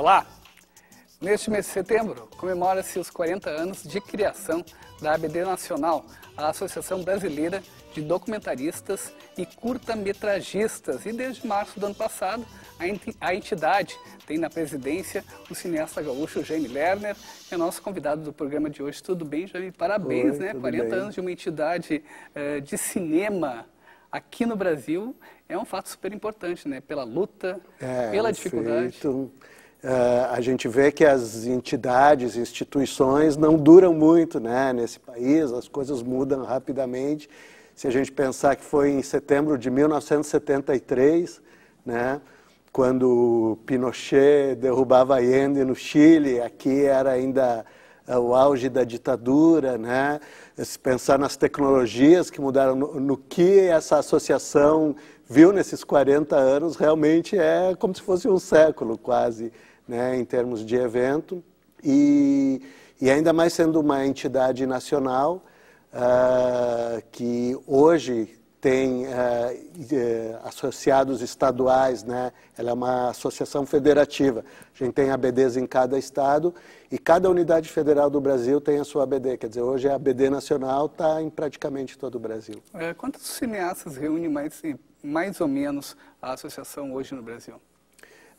Olá! Neste mês de setembro, comemora-se os 40 anos de criação da ABD Nacional, a Associação Brasileira de Documentaristas e Curta-Metragistas. E desde março do ano passado, a entidade tem na presidência o cineasta gaúcho Jaime Lerner, que é nosso convidado do programa de hoje. Tudo bem, Jaime? Parabéns, Oi, né? 40 bem. anos de uma entidade uh, de cinema aqui no Brasil é um fato super importante, né? Pela luta, é, pela dificuldade. Feito ah, a gente vê que as entidades, instituições não duram muito né, nesse país, as coisas mudam rapidamente. Se a gente pensar que foi em setembro de 1973, né, quando Pinochet derrubava Allende no Chile, aqui era ainda ah, o auge da ditadura, né? se pensar nas tecnologias que mudaram, no, no que essa associação viu nesses 40 anos, realmente é como se fosse um século quase né, em termos de evento, e, e ainda mais sendo uma entidade nacional uh, que hoje tem uh, associados estaduais, né? ela é uma associação federativa. A gente tem ABDs em cada estado e cada unidade federal do Brasil tem a sua ABD. Quer dizer, hoje a ABD nacional está em praticamente todo o Brasil. É, quantos cineastas reúne mais, mais ou menos a associação hoje no Brasil?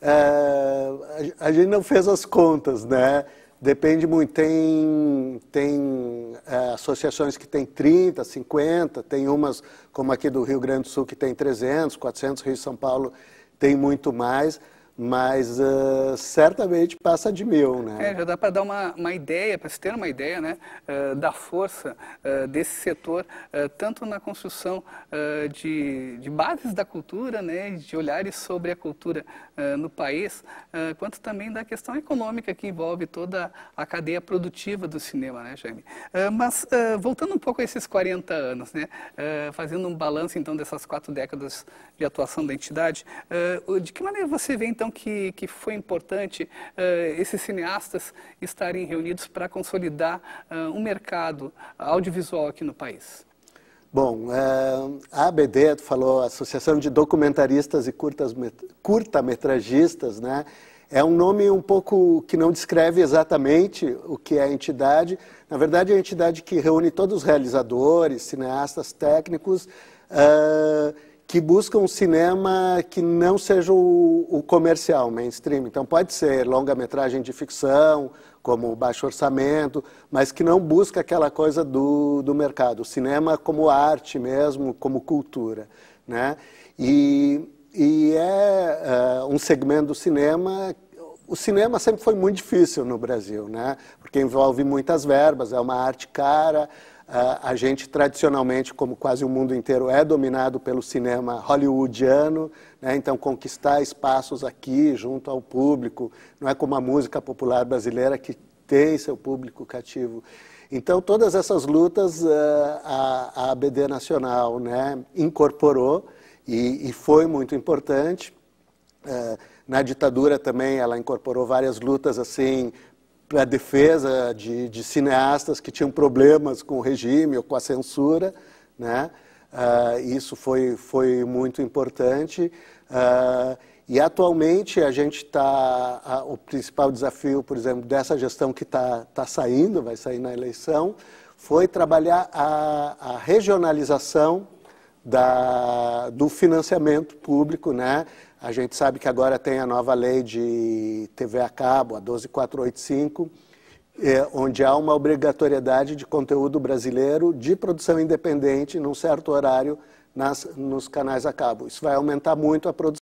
É, a, gente não fez as contas, né? Depende muito. Tem, tem é, associações que tem 30, 50, tem umas, como aqui do Rio Grande do Sul, que tem 300, 400, Rio de São Paulo tem muito mais mas uh, certamente passa de mil, né? É, já dá para dar uma, uma ideia, para se ter uma ideia, né, uh, da força uh, desse setor, tanto na construção de, de bases da cultura, né, de olhares sobre a cultura no país, quanto também da questão econômica que envolve toda a cadeia produtiva do cinema, né, Jaime? mas voltando um pouco a esses 40 anos, né, fazendo um balanço então dessas quatro décadas de atuação da entidade, de que maneira você vê então que, que foi importante uh, esses cineastas estarem reunidos para consolidar uh, um mercado audiovisual aqui no país? Bom, eh, a ABD falou, Associação de Documentaristas e Curta-Metragistas, né? É um nome um pouco que não descreve exatamente o que é a entidade. Na verdade, é a entidade que reúne todos os realizadores, cineastas, técnicos. Uh, que busca um cinema que não seja o, o comercial, mainstream. Então pode ser longa-metragem de ficção, como baixo orçamento, mas que não busca aquela coisa do, do mercado. O cinema como arte mesmo, como cultura. Né? E, e é uh, um segmento do cinema o cinema sempre foi muito difícil no Brasil, né? Porque envolve muitas verbas, é uma arte cara, a gente tradicionalmente, como quase o mundo inteiro, é dominado pelo cinema hollywoodiano, né? então conquistar espaços aqui junto ao público, não é como a música popular brasileira que tem seu público cativo. Então, todas essas lutas eh, a, ABD Nacional né, incorporou e, e, foi muito importante. Eh, na ditadura também ela incorporou várias lutas assim para a defesa de, de, cineastas que tinham problemas com o regime ou com a censura, né? Uh, isso foi, foi muito importante. Uh, e atualmente a gente está, o principal desafio, por exemplo, dessa gestão que está tá saindo, vai sair na eleição, foi trabalhar a, a regionalização da, do financiamento público, né? A gente sabe que agora tem a nova lei de TV a cabo, a 12485, é, onde há uma obrigatoriedade de conteúdo brasileiro de produção independente num certo horário nas, nos canais a cabo. Isso vai aumentar muito a produção.